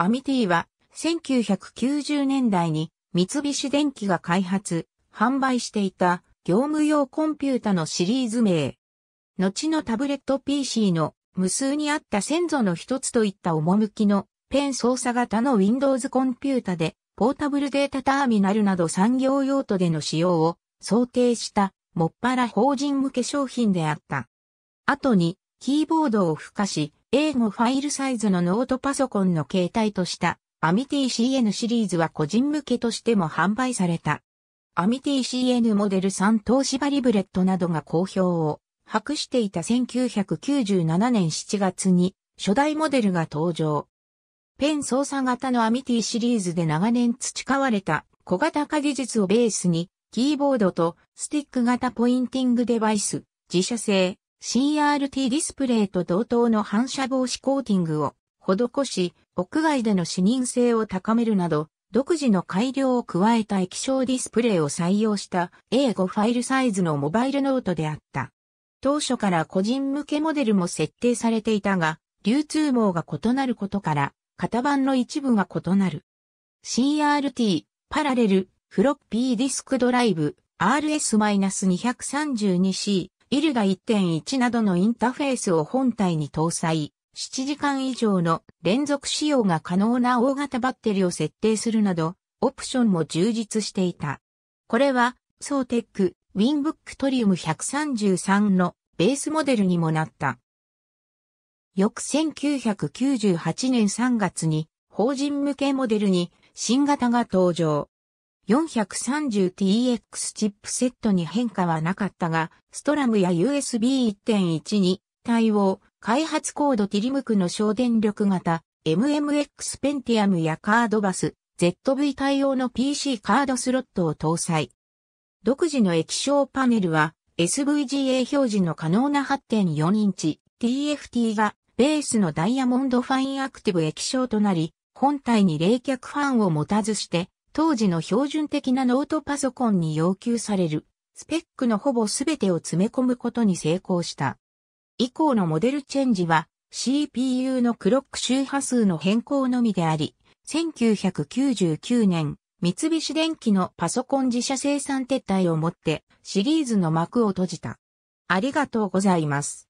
アミティは1990年代に三菱電機が開発、販売していた業務用コンピュータのシリーズ名。後のタブレット PC の無数にあった先祖の一つといった趣のペン操作型の Windows コンピュータでポータブルデータターミナルなど産業用途での使用を想定したもっぱら法人向け商品であった。後にキーボードを付加し、英語ファイルサイズのノートパソコンの形態としたアミティ CN シリーズは個人向けとしても販売された。アミティ CN モデル3東芝リブレットなどが好評を博していた1997年7月に初代モデルが登場。ペン操作型のアミティシリーズで長年培われた小型化技術をベースに、キーボードとスティック型ポインティングデバイス、自社製、CRT ディスプレイと同等の反射防止コーティングを施し、屋外での視認性を高めるなど、独自の改良を加えた液晶ディスプレイを採用した A5 ファイルサイズのモバイルノートであった。当初から個人向けモデルも設定されていたが、流通網が異なることから、型番の一部が異なる。CRT、パラレル、フロッピーディスクドライブ、RS-232C、イルダ1.1などのインターフェースを本体に搭載、7時間以上の連続使用が可能な大型バッテリを設定するなど、オプションも充実していた。これは、ソーテック、ウィンブックトリウム133のベースモデルにもなった。翌1998年3月に、法人向けモデルに新型が登場。430TX チップセットに変化はなかったが、ストラムや USB1.1 に対応、開発コードティリムクの省電力型、MMX Pentium やカードバス、ZV 対応の PC カードスロットを搭載。独自の液晶パネルは SVGA 表示の可能な8.4インチ TFT がベースのダイヤモンドファインアクティブ液晶となり、本体に冷却ファンを持たずして当時の標準的なノートパソコンに要求される、スペックのほぼ全てを詰め込むことに成功した。以降のモデルチェンジは、CPU のクロック周波数の変更のみであり、1999年、三菱電機のパソコン自社生産撤退をもってシリーズの幕を閉じた。ありがとうございます。